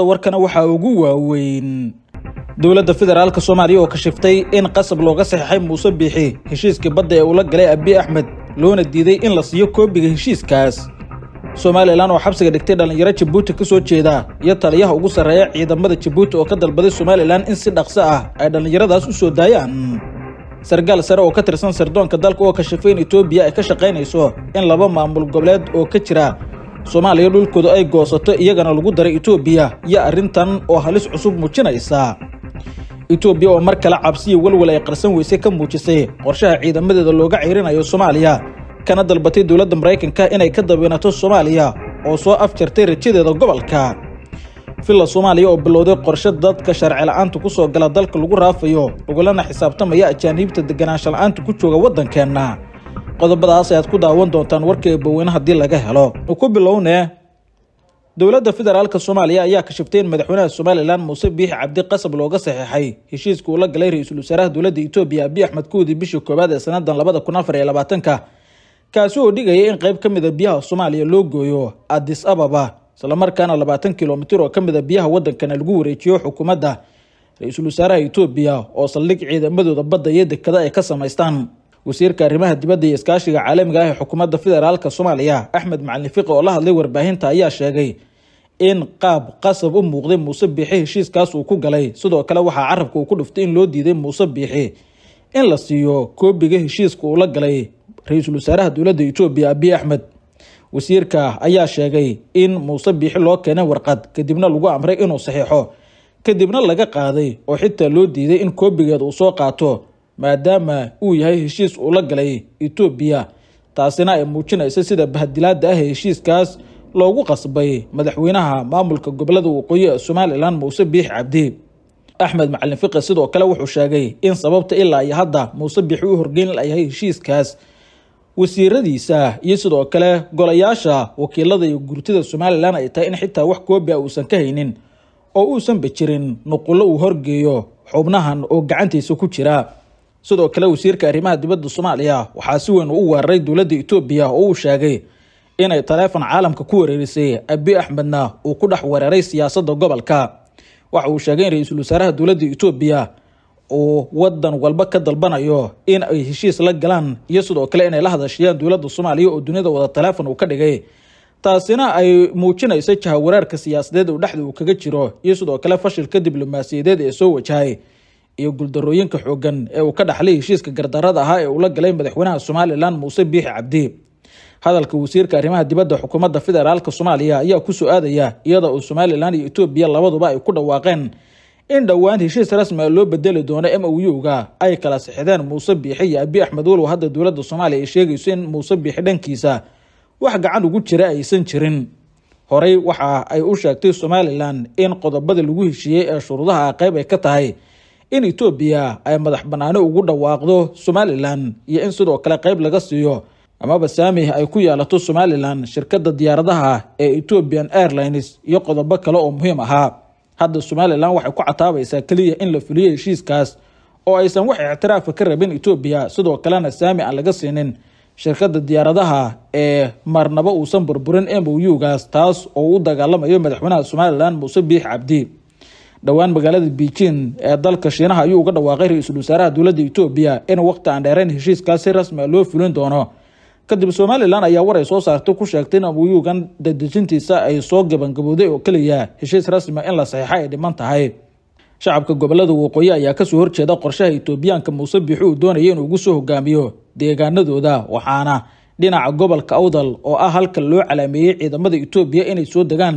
warkana waxaa ugu waaweyn dowladda federaalka soomaaliya oo kashiftay in qasab looga saxeixay muuse biixi heshiiskii badda ee ula galay abi axmed loona diiday in la siiyo koobiga heshiiskaas somalilan oo xabsiga dhigtay dhallinyaro jabuuti ka soo jeeda iyo taliyaha ugu sarreeya ciidamada jabuuti oo ka dalbaday somalilan in si dhaqso ah ay dhallinyaradaas u soo daayaan sargaal sare oo ka tirsan sardoonka dalka oo kashifay in etoobiya ay ka shaqaynayso in laba maamul goboleed oo ka jira soomaaliya dhulkooda ay goosato iyagana lagu daray itoobiya iyo arrintan oo halis cusub muujinaysa itoobiya oo mar kale cabsiyo walwal ay qarsan weyse ka muujisay qorshaha ciidamadeeda looga ceyrinayo soomaaliya kana dalbatay dowladda maraykanka inay ka daweynato soomaaliya oo soo afjartay rajadeeda gobolka filla soomaaliya oo bilowday qorshe dadka sharci la'aanta ku soo gala dalka lagu raafayo ugulana xisaabtamaya ajaaniibta deganaansha la'aanta ku jooga waddankeenna qodobadaas ayaad ku daawan doontaan warka eeboweyne haddii laga helo ku bilowne dowladda federaalka soomaaliya ayaa kashibtay in madaxweynaha somalilan muuse biixi cabdi qasab looga saxeexay heshiiska uu la galay ra-iisul wasaaraha dowladda etoobiya abiy axmed kuudi bishii koowaad ee sanadan labada kun afar iyo labaatanka kaasi oo dhigaya in qayb ka mida biyaha soomaaliya loo gooyo adis ababa islamarkaana labaatan kilomitir oo kamida biyaha wadankana lagu wareejiyo xukuumadda ra-iisul wasaaraha etoobiya oo saldhig ciidamadooda badda iyo dekada ay ka samaystaan wasiirka arrimaha dibadda iyo iskaashiga caalamiga ah ee xukuumadda federaalka soomaaliya axmed macalin oo la hadlay warbaahinta ayaa sheegay in qaab qasab u muuqday muuse biixi heshiiskaas uu ku galay sidoo kale waxaa carabka uu ku dhuftay in loo diiday muuse biixi in la siiyo koobiga heshiiska uu la galay ra-iisul wasaaraha dowladda etoobiya abi axmed wasiirka ayaa sheegay in muuse biixi loo keenay warqad kadibna lagu amray inuu saxiixo kadibna laga qaaday oo xitaa loo diiday in koobigeed uu soo qaato maadaama uu yahay heshiis uu la galay etoobiya taasina ay muujinaysa sida bahadilaada ah heshiiskaas loogu qasbay madaxweynaha maamulka gobolada waqooyi ee somalilan muuse biix cabdi axmed macalin fiqe sidoo kale wuxuu sheegay in sababta ilaa iyo hadda muuse biix uu horgeyn layahay heshiiskaas wasiiradiisa iyo sidoo kale golayaasha wakiilada iyo gurtida somalilan ay tahay in xitaa wax koobia ah uusan ka haynin oo uusan bajirin nuqullo uu horgeeyo xubnahan oo gacantiisa ku jira sidoo kale wasiirka arrimaha dibadda soomaaliya waxaa si weyn u weeraray dowladda etoobiya oo uu sheegay inay taleefon caalamka ku wareerisay abi axmedna uu ku dhex weeraray siyaasadda gobolka waxa uu sheegay in ra-iisul wasaaraha dowladda etoobiya uu wadan walba ka dalbanayo in ay heshiis la galaan iyo sidoo kale inay la hadashiyaan dowladda soomaaliya oo duniyada wada taleefon uu ka dhigay taasina ay muujinayso jahawareerka siyaasadeed u dhexda uu kaga jiro iyo sidoo kale fashilka diblomaasiyadeed ee soo wajahay iyo guuldarooyinka xoogan ee uu ka dhaxlay heshiiska gardarada ahaa ee uula galay madaxweynaha somalilan muuse biixi cabdi hadalka wasiirka arrimaha dibadda xukuumadda federaalka soomaaliya ayaa ku soo aadaya iyada oo somalilan iyo etoobiya labaduba ay ku dhawaaqeen in dhowaan heshiis rasmiga ah loo bedeli doono m o u-ga ay kala sixideen muuse biixi iyo abi axmed walow hadda dowladda soomaaliya ay sheegayso in muuse biixi dhankiisa wax gacan ugu jira aysan jirin horey waxa ay u sheegtay somalilan in qodobada lagu heshiiyey ee shuruudaha a qeyb ay ka tahay in etoobiya ay madax bannaani ugu dhawaaqdo somalilan iyo in sidoo kale qayb laga siiyo amaba saami ay ku yaalato somalilan shirkadda diyaaradaha ee ethoobian airlines iyo qodobo kale oo muhiim ahaa hadda somalilan waxay ku cataabaysaa keliya in la fuliyo heshiiskaas oo aysan wax ictiraafa ka rabin etoobiya sidoo kalena saami aan laga siinin shirkadda diyaaradaha ee marnabo uusan burburin m u gaas taas oo u dagaalamayo madaxweynaha somalilan muuse biix cabdi dhowaan magaalada beijing ee dalka shiinaha ayuu uga dhawaaqay ra-iisul wasaaraha dowladda etoobiya in waqti aan dheerayn heshiiskaasi rasmia ah loo fulin doono kadib somalilan ayaa war ay soo saartay ku sheegtay in abuyugan dadejintiisa ay soo gabangabowday oo keliya heshiis rasmia ah in la saxeixa ay dhiman tahay shacabka gobolada waqooyi ayaa kasoo horjeeda qorshaha etoobiyaanka muuse biixi uu doonaya inuu ugu soo hogaamiyo deegaanadooda waxaana dhinaca gobolka awdal oo ah halka loo calaameeyey ciidamada etoobiya inay soo degaan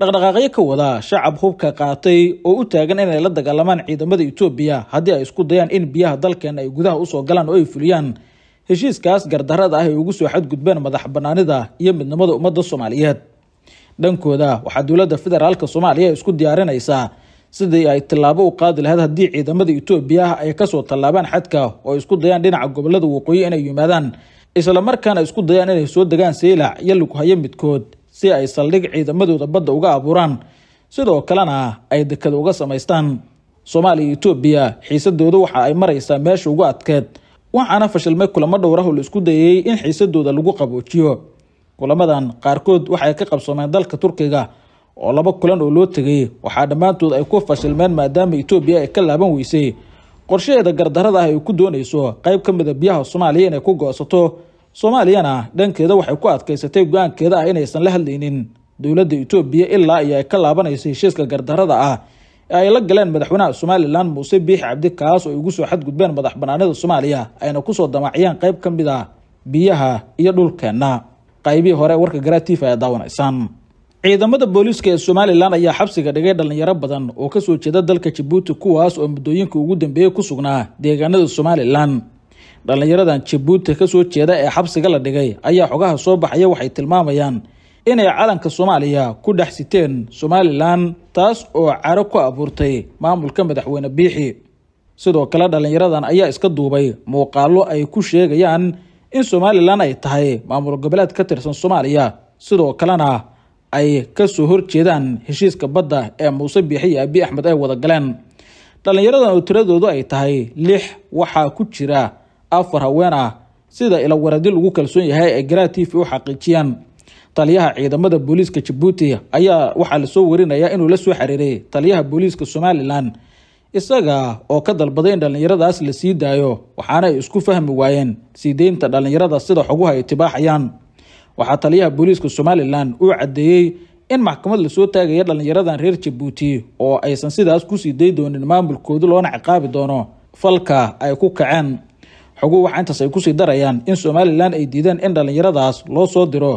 dhaqdhaqaaqyo ka wada shacab hubka qaatay oo u taagan inay la dagaalamaan ciidamada etoobiya haddii ay isku dayaan in biyaha dalkeena ay gudaha usoo galaan oo ay fuliyaan heshiiskaas gardarada ah ay ugu soo xadgudbeen madax banaanida iyo midnimada ummadda soomaaliyeed dhankooda waxaa dowladda federaalka soomaaliya isku diyaarinaysaa sidii ay tillaabo u qaadi lahayd haddii ciidamada etoobiya ay kasoo tallaabaan xadka oo ay isku dayaan dhinaca gobolada waqooyi inay yimaadaan islamarkaana isku dayaan inay soo degaan seylac iyo lughayo midkood si ay saldhig ciidamadooda badda uga abuuraan sidoo kalena ay dekad uga samaystaan soomaaliya etoobiya xiisadooda waxa ay maraysaa meesha ugu adkeed waxaana fashilmay kulamo dhowraho la isku dayay in xiisadooda lagu qaboojiyo kulamadan qaarkood waxay ka qabsoomeen dalka turkiga oo laba kulan oo loo tegay waxaa dhammaantood ay ku fashilmeen maadaama etoobiya ay ka laaban weysay qorshaheeda gardarada ah ay ku doonayso qayb ka mida ah biyaha soomaaliya inay ku goosato soomaaliyana dhankeeda waxay ku adkaysatay go-aankeeda ah inaysan la hadlaynin dowladda itoobiya ilaa iyo ay ka laabanayso heshiiska gardarada ah ee ay la galeen madaxweynaha somalilan muuse biix cabdi kaas oo ay ugu soo xadgudbeen madax banaanida soomaaliya ayna kusoo damaciyeen qayb ka mid a ah biyaha iyo dhulkeenna qaybihii hore warka garatif ee daawanaysaan ciidamada booliiska ee somalilan ayaa xabsiga dhigay dhallinyaro badan oo kasoo jeeda dalka jabuuti kuwaas oo muddooyinka ugu dambeeyey ku sugnaa deegaanada somalilan dhallinyaradan jabuuti kasoo jeeda ee xabsiga la dhigay ayaa xogaha soo baxaya waxay tilmaamayaan inay calanka soomaaliya ku dhex siteen somalilan taas oo caro ku abuurtay maamulka madaxweyne biixi sidoo kale dhallinyaradan ayaa iska duubay muuqaallo ay ku sheegayaan in somalilan ay tahay maamul goboleed ka tirsan soomaaliya sidoo kalena ay kasoo horjeedaan heshiiska badda ee muuse biixi iyo abi axmed ay wada galeen dhallinyaradan oo tiradoodu ay tahay lix waxaa ku jira afar haween ah sida ilawaradi lagu kalsoon yahay ee garaa t v u xaqiijiyaan taliyaha ciidamada booliiska jabuuti ayaa waxaa lasoo warinayaa inuu la soo xiriiray taliyaha booliiska somalilan isaga oo ka dalbaday in dhallinyaradaas la sii daayo waxaana ay isku fahmi waayeen siideynta dhallinyarada sida xoguha ay tibaaxayaan waxaa taliyaha booliiska somalilan uu caddeeyey in maxkamad lasoo taagaya dhallinyaradan reer jabuuti oo aysan sidaas kusii day doonin maamulkooda loona ciqaabi doono falka ay ku kaceen xogu waxa intaas ay kusii darayaan in somalilan ay diideen in dhallinyaradaas loo soo diro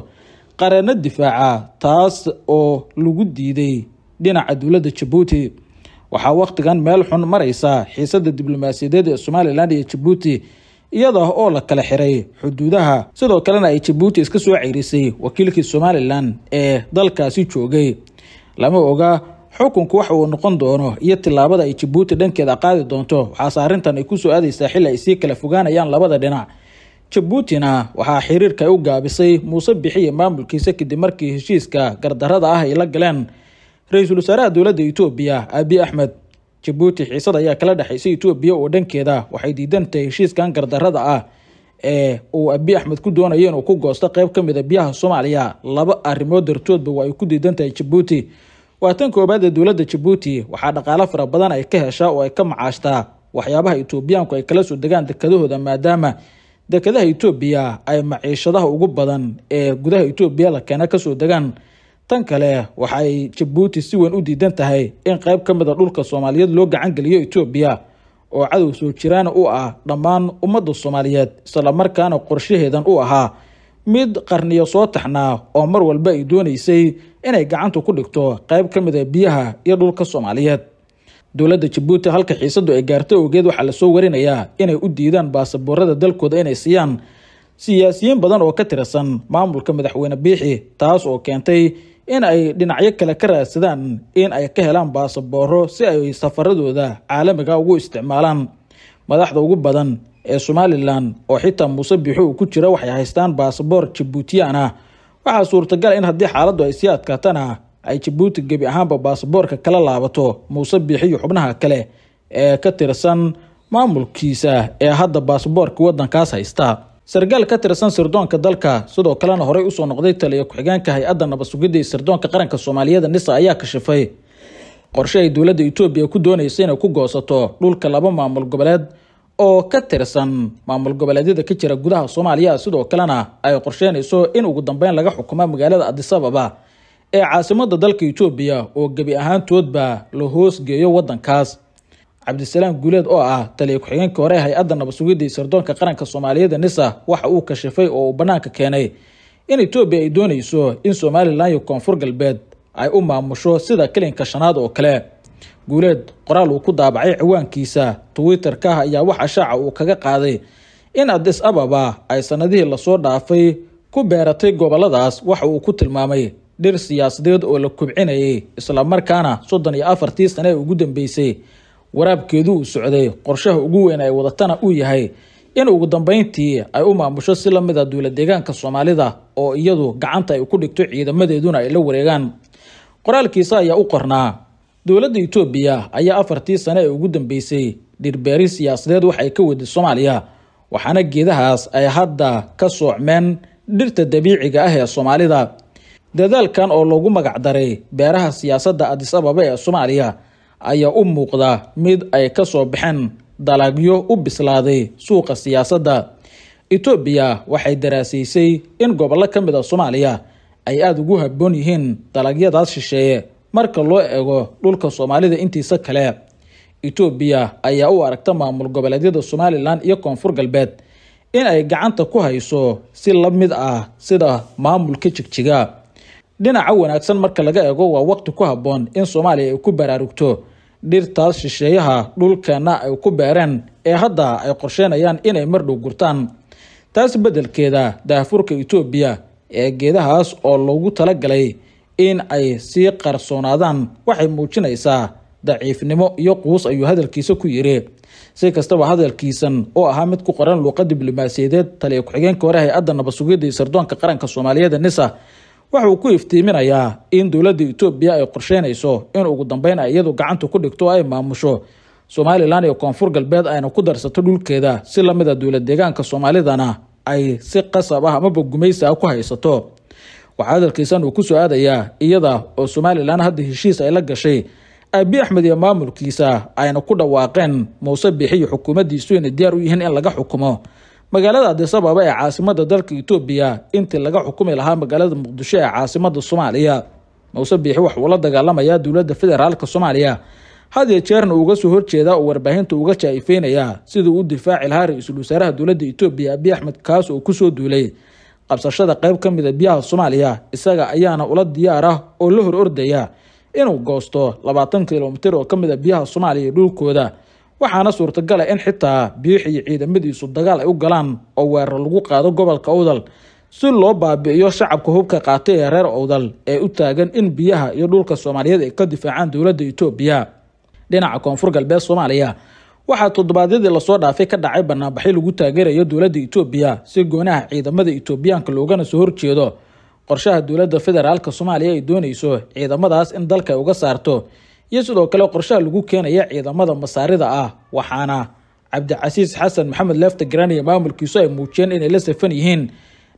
qareeno difaaca taas oo lagu diiday dhinaca dowladda jabuuti waxaa wakhtigan meel xun maraysa xiisadda diblomaasiyadeed ee somalilan iyo jabuuti iyada oo la kala xiray xuduudaha sidoo kalena ay jabuuti iska soo ceyrisay wakiilkii somalilan ee dalkaasi joogay lama oga xukunku waxa uu noqon doono iyo tilaabada ay jabuuti dhankeeda qaadi doonto waxaase arrintan ay kusoo aadaysaa xili ay sii kala fogaanayaan labada dhinac jabuutina waxaa xiriirka u gaabisay muuse bixiya maamulkiisa kadib markii heshiiska gardarada ah ay la galeen ra-iisul wasaaraha dowladda etoobiya abi axmed jabuuti xiisad ayaa kala dhexaysa etoobiya oo dhankeeda waxay diidantahay heshiiskan gardarada ah ee uu abi axmed ku doonayo inuu ku goosto qeyb ka mida ah biyaha soomaaliya laba arrimood dartoodba waa ay ku diidantahay jabuuti waa tan koobaad ee dowladda jabuuti waxaa dhaqaalo fara badan ay ka heshaa oo ay ka macaashtaa waxyaabaha itoobiyaanku ay kala soo degaan dekadahooda maadaama dekadaha itoobiya ay maciishadaha ugu badan ee gudaha itoobiya la keena kasoo degaan tan kale waxaay jabuuti si weyn u diidan tahay in qayb ka mid a ah dhulka soomaaliyeed loo gacan geliyo itoobiya oo cadow soo jiraana u ah dhammaan ummadda soomaaliyeed islamarkaana qorshaheedan u ahaa mid qarniyo soo taxnaa oo mar walba ay doonaysay inay gacanta ku dhigto qayb ka mida biyaha iyo dhulka soomaaliyeed dowladda jabuuti halka xiisadu ay gaarto ogeed waxaa lasoo warinayaa inay u diidaan baasaboorada dalkooda inay siiyaan siyaasiyiin badan oo ka tirsan maamulka madaxweyne biixi taas oo keentay in ay dhinacyo kale ka raadsadaan in ay ka helaan baasabooro si ay safaradooda caalamiga ugu isticmaalaan madaxda ugu badan ee somalilan oo xitaa muuse bixo uu ku jira waxay haystaan baasaboor jabuutiyaan ah waxaa suurtagala in haddii xaaladdu ay sii adkaatana ay jibuuti gebi ahaanba baasaboorka kala laabato muuse biixiyo xubnaha kale ee ka tirsan maamulkiisa ee hadda baasaboorka waddankaas haysta sargaal ka tirsan sirdoonka dalka sidoo kalena horey usoo noqday taliya ku-xigeenka hay-adda nabadsugidda ee sirdoonka qaranka soomaaliyada nisa ayaa kashifay qorshe ay dowladda etoobiya ku doonaysay inay ku goosato dhulka laba maamul goboleed oo ka tirsan maamul goboleedyada ka jira gudaha soomaaliya sidoo kalena ay qorsheynayso in ugu dambeyn laga xukumo magaalada adisababa ee caasimada dalka etoobiya oo gebi ahaantoodba la hoosgeeyo wadankaas cabdisalaam guuleed oo ah taliya ku-xigeenka hore hay-adda nabadsugidda iyo sirdoonka qaranka soomaaliyeeda nisa waxa uu kashifay oo uu bannaanka keenay in etoobiya ay doonayso in somalilan iyo koonfur galbeed ay u maamusho sida kelinka shanaad oo kale guuleed qoraal uu ku daabacay ciwaankiisa twitter-kaha ayaa waxa shaaca uu kaga qaaday in adis ababa ay sanadihii lasoo dhaafay ku beeratay goboladaas waxa uu ku tilmaamay dhir siyaasadeed oo la kubcinayay isla markaana soddon iyo afartii sane ee ugu dambeysay waraabkeedu uu socday qorshaha ugu weyn ay wadatana u yahay in ugu dambeyntii ay u maamusho si la mid a ah duula deegaanka soomaalida oo iyadu gacanta ay ku dhigto ciidamadeeduna ay la wareegaan qoraalkiisa ayaa u qornaa dowladda itoobiya ayaa afartii sane ee ugu dambeysay dhirbeeri siyaasadeed waxay ka wadi soomaaliya waxaana geedahaas ay hadda ka soocmeen dhirta dabiiciga ah ee soomaalida dadaalkan oo loogu magacdaray beeraha siyaasadda adis ababa ee soomaaliya ayaa u muuqda mid ay ka soo baxeen dalagyo u bislaaday suuqa siyaasadda itoobiya waxay daraasaysay in gobollo ka mid a ah soomaaliya ay aada ugu habboon yihiin dalagyadaas shisheeye marka loo eego dhulka soomaalida intiisa kale itoobiya ayaa u aragta maamul goboleedyada somalilan iyo koonfur galbeed in ay gacanta ku hayso si la mid ah sida maamulka jigjiga dhinaca wanaagsan marka laga eego waa waqti ku habboon in soomaaliya ay ku baraarugto dhirtaas shisheeyaha dhulkeenna ay ku beereen ee hadda ay qorsheynayaan inay mardhow gurtaan taas beddelkeeda daafurka etoobiya ee geedahaas oo loogu tala galay in ay sii qarsoonaadaan waxay muujinaysaa daciifnimo iyo quus ayuu hadalkiisa ku yidhi si kastaba hadalkiisan oo ahaa mid ku qoran luuqa diblomaasiyadeed taliya ku-xigeenka hore hay-adda nabadsugyadda sirdoonka qaranka soomaaliyeeda nisa waxauu ku iftiiminayaa in dowladda etoobiya ay qorsheynayso in ugu dambeyn ay iyadu gacanta ku dhigto ay maamusho somalilan iyo koonfur galbeed ayna ku darsato dhulkeeda si lamida ah dowlad deegaanka soomaalidana ay si qasab ah amaba gumaysi ah ku haysato waxaa hadalkiisan uu kusoo aadayaa iyada oo somalilan hadda heshiis ay la gashay abi axmed iyo maamulkiisa ayna ku dhawaaqeen muuse bixiyo xukuumaddiisu inay diyaar u yihiin in laga xukumo magaalada adisababa ee caasimada dalka itoobiya intii laga xukumi lahaa magaalada muqdisho ee caasimadda soomaaliya muuse biixi wax la dagaalamayaa dowladda federaalka soomaaliya hadiyo jeerna uga soo horjeedaa oo warbaahinta uga jaa-ifeynayaa siduu u difaaci lahaa ra-iisul wasaaraha dowladda itoobiya abi axmed kaas oo ku soo duulay qabsashada qayb ka mida biyaha soomaaliya isaga ayaana ula diyaar ah oo la hor ordaya inuu goosto labaatan kilomitir oo ka mida biyaha soomaaliya dhulkooda waxaana suurtagala ah in xitaa biixii ciidamadiisu dagaal ay u galaan oo weerar lagu qaado gobolka owdal si loo baabi'iyo shacabka hubka qaatay ee reer owdal ee u taagan in biyaha iyo dhulka soomaaliyeed ay ka difaacaan dowladda etoobiya dhinaca koonfur galbeed soomaaliya waxaa toddobaadyadii lasoo dhaafay ka dhacay banaanbaxyo lagu taageerayo dowladda etoobiya si goonaha ciidamada itoobiyaanka loogana soo horjeedo qorshaha dowladda federaalka soomaaliya ay doonayso ciidamadaas in dalka ay uga saarto iyo sidoo kale qorshaha lagu keenaya ciidamada masaarida ah waxaana cabdicasiis xasan maxamed leefta garan iyo maamulkiisu ay muujiyeen inay la safan yihiin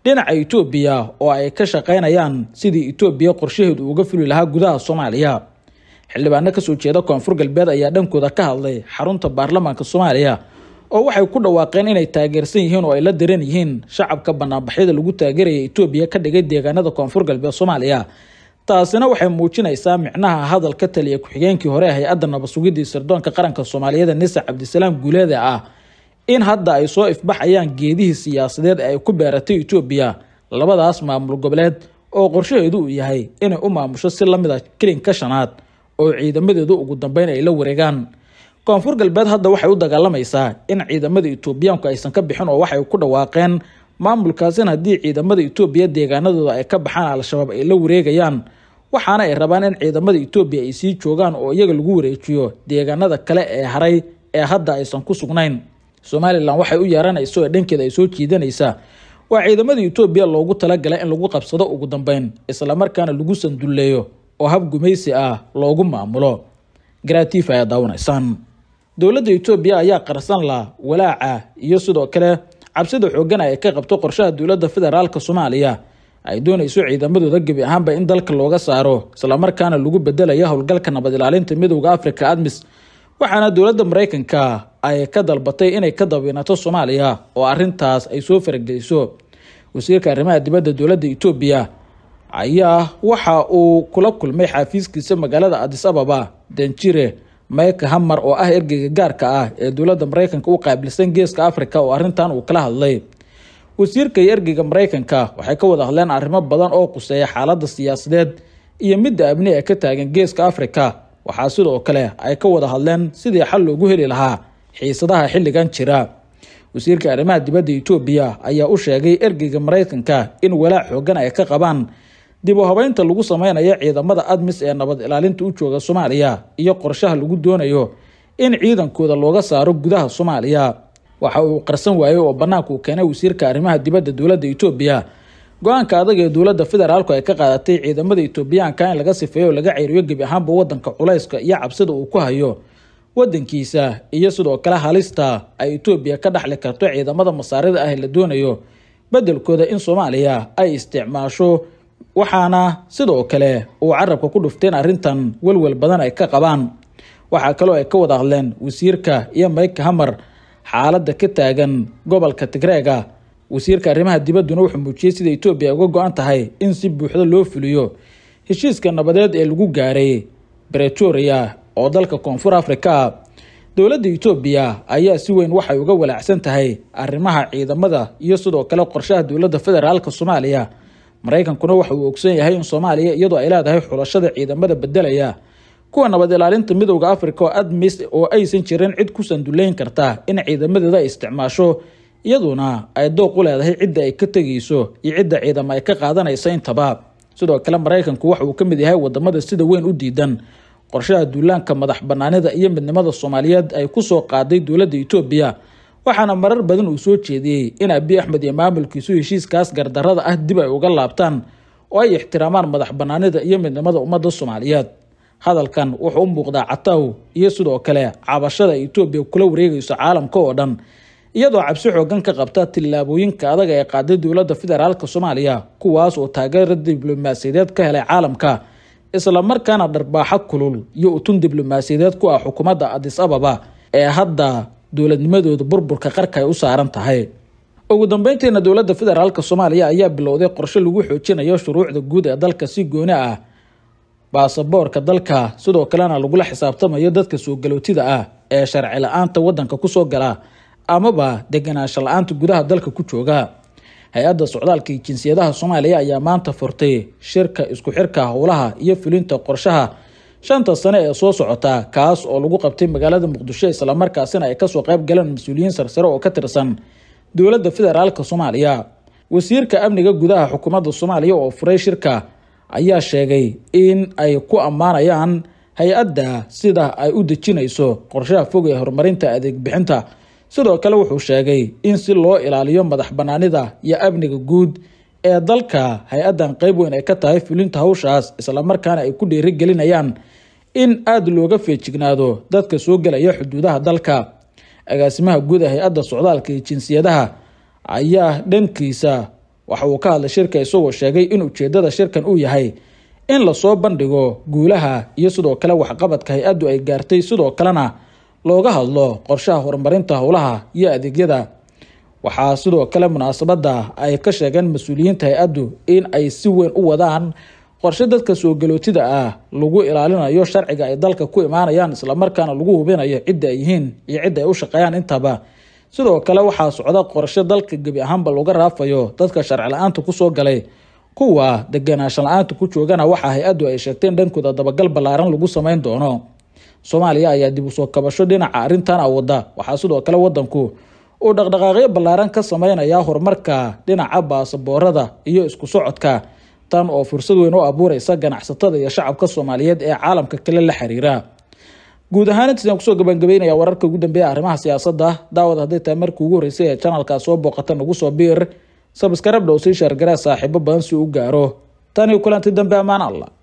dhinaca itoobiya oo ay ka shaqaynayaan sidii etoobiya qorshaheedu uga fuli lahaa gudaha soomaaliya xildhibaano kasoo jeeda koonfur galbeed ayaa dhankooda ka hadlay xarunta baarlamaanka soomaaliya oo waxay ku dhawaaqeen inay taageersan yihiin oo ay la daran yihiin shacabka banaanbaxyada lagu taageeraya etoobiya ka dhigay deegaanada koonfur galbeed soomaaliya taasina waxay muujinaysaa micnaha hadal ka taliya ku-xigeenkii hore hay-adda nabasugidii sirdoonka qaranka soomaaliyada nisa cabdisalaam guuleede ah in hadda ay soo ifbaxayaan geedihii siyaasadeed ee ay ku beeratay etoobiya labadaas maamul goboleed oo qorshaheedu uu yahay inay u maamusho si a ah kilinka shanaad oo ciidamadeedu ugu dambeyn ay la wareegaan koonfur galbeed hadda waxay u dagaalamaysaa in ciidamada itoobiyaanku aysan ka bixin oo waxay ku dhawaaqeen maamulkaas haddii ciidamada itoobiya deegaanadooda ay ka baxaan al-shabaab ay la wareegayaan waxaana ay rabaan in ciidamada etoobiya ay sii joogaan oo iyaga lagu wareejiyo deegaanada kale ee haray ee hadda aysan ku sugnayn somalilan waxay u yeeranayso ee dhankeeda ay soo jiidanaysaa waa ciidamada itoobiya loogu talagalay in lagu qabsado ugu dambeyn islamarkaana lagu sanduleeyo oo hab gumaysi ah loogu maamulo garaatiif ayaa daawanaysaan dowladda etoobiya ayaa qarsan la walaaca iyo sidoo kale cabsida xoogan ay ka qabto qorshaha dowladda federaalk soomaaliya ay doonayso ciidamadooda gebi ahaanba in dalka looga saaro islamarkaana lagu bedelayo howlgalka nabad ilaalinta midooda africa admis waxaana dowladda maraykanka ay ka dalbatay inay ka daweynato soomaaliya oo arintaas ay soo farageliso wasiirka arrimaha dibadda dowladda etoobiya ayaa waxa uu kula kulmay xaafiiskiisa magaalada adis ababa danjire mike hamar oo ah ergeyga gaarka ah ee dowladda maraykanka u qaabilsan geeska africa oo arrintan uu kala hadlay wasiirka iyo ergeyga maraykanka waxay ka wada hadleen arrimo badan oo quseeya xaaladda siyaasadeed iyo midda abni ee ka taagan geeska africa waxaa sidoo kale ay ka wada hadleen sidii xal loogu heli lahaa xiisadaha xilligan jira wasiirka arrimaha dibadda etoobiya ayaa u sheegay ergeyga maraykanka in walaac xoogan ay ka qabaan dib u habeynta lagu sameynayo ciidamada admis ee nabad ilaalinta u jooga soomaaliya iyo qorshaha lagu doonayo in ciidankooda looga saaro gudaha soomaaliya waxa uu qarsan waayey oo bannaanka uu keenay wasiirka arrimaha dibadda dowladda itoobiya go-aanka adag ee dowladda federaalku ay ka qaadatay ciidamada itoobiyaanka in laga sifeeyo oo laga ceyriyo gebi ahaanba waddanka culayska iyo cabsida uu ku hayo waddankiisa iyo sidoo kale halista ay itoobiya ka dhexli karto ciidamada masaarida ah ee la doonayo beddelkooda in soomaaliya ay isticmaasho waxaana sidoo kale uu carabka ku dhufteen arrintan welwel badan ay ka qabaan waxaa kaloo ay ka wada hadleen wasiirka iyo mike hamer xaaladda ka taagan gobolka tigreega wasiirka arrimaha dibadduna wuxuu muujiyey sida etoobiya uga go-an tahay in si buuxda loo fuliyo heshiiska nabadeed ee lagu gaaray bretoria oo dalka koonfur africa dowladda etoobiya ayaa si weyn waxay uga walaacsan tahay arrimaha ciidamada iyo sidoo kale qorshaha dowladda federaalka soomaaliya maraykankuna waxa uu ogsan yahay in soomaaliya iyadoo ay leedahay xulashada ciidamada bedelaya kuwa nabad ilaalinta midowda africa oo admis oo aysan jirin cid ku sanduleyn karta in ciidamadeeda ay isticmaasho iyaduna ay dooq u leedahay cidda ay ka tegayso iyo cidda ciidamo ay ka qaadanaysa intaba sidoo kale maraykanku waxa uu ka mid yahay wadamada sida weyn u diidan qorshaha duulaanka madax banaanida iyo midnimada soomaaliyeed ay ku soo qaaday dowladda etoobiya waxaana marar badan uu soo jeediyey in abiy axmed iyo maamulkiisu heshiiskaas gardarada ah dib ay uga laabtaan oo ay ixtiraamaan madax banaanida iyo midnimada ummadda soomaaliyeed hadalkan wuxuu u muuqdaa cataw iyo sidoo kale cabashada etoobiya kula wareegayso caalamka oo dhan iyadoo cabsi xoogan ka qabta tillaabooyinka adag ee qaaday dowladda federaalk soomaaliya kuwaas oo taageera diblomaasiyadeed ka helay caalamka islamarkaana dharbaaxo kulul iyo utun diblomaasiyadeed ku ah xukuumadda adis ababa ee hadda dowladnimadooda burburka qarka ay u saaran tahay ugu dambeyntiina dowladda federaalk soomaaliya ayaa bilowday qorshe lagu xoojinayo shuruucda guud ee dalka si gooni ah baasaboorka dalka sidoo kalena lagula xisaabtamayo dadka soo galootida ah ee sharci la-aanta wadanka kusoo gala amaba deganaansho la-aanta gudaha dalka ku jooga hay-adda socdaalka jinsiyadaha soomaaliya ayaa maanta furtay shirka isku xirka howlaha iyo fulinta qorshaha shanta sane ee soo socota kaas oo lagu qabtay magaalada muqdisho islamarkaasina ay kasoo qayb galeen mas-uuliyiin sarsare oo ka tirsan dowladda federaalka soomaaliya wasiirka amniga gudaha xukuumadda soomaaliya oo furay shirka ayaa sheegay in ay ku ammaanayaan hay-adda sida ay u dejinayso qorshaha fog ee horumarinta bixinta sidoo kale wuxuu sheegay in si loo ilaaliyo madax banaanida iyo amniga guud ee dalka hay-addan qayb weyn ay ka tahay fulinta hawshaas islamarkaana ay ku dhiirigelinayaan in aada looga feejignaado dadka soo galaya xuduudaha dalka agaasimaha guud ah hay-adda socdaalka iyo jinsiyadaha ayaa dhankiisa waxa uu ka hadlay shirka isagoo sheegay in ujeeddada shirkan uu yahay in lasoo bandhigo guulaha iyo sidoo kale waxqabadka hay-addu ay gaartay sidoo kalena looga hadlo qorshaha horumarinta howlaha iyo adeegyada waxaa sidoo kale munaasabadda ay ka sheegeen mas-uuliyiinta hay-addu in ay si weyn u wadaan qorshe dadka soo galootida ah lagu ilaalinayo sharciga ay dalka ku imaanayaan islamarkaana lagu hubinayo cidda ay yihiin iyo cidda ay u shaqeeyaan intaba sidoo kale waxaa socda qorshe dalka gebi ahaanba looga raafayo dadka sharci la-aanta kusoo galay kuwa degenaanshan la-aanta ku joogana waxaa hay-addu ay sheegteen dhankooda dabagal ballaaran lagu samayn doono soomaaliya ayaa dib usoo kabasho dhinaca arrintan awada ah waxaa sidoo kale wadanku uu dhaqdhaqaaqyo ballaaran ka sameynayaa horumarka dhinaca baasaboorada iyo isku socodka tan oo fursad weyn u abuureysa ganacsatada iyo shacabka soomaaliyeed ee caalamka kale la xiriira guud ahaan intaas kusoo gabangabeynayaa wararka ugu dambeeya arrimaha siyaasadda daawad hadday tahay markii ugu horreysay ee janalkaa soo booqata nagu soo biir sabiskarabdha u sii shaargaraa saaxiibo badan si u gaaro taniyo kulanti dambe amaan allah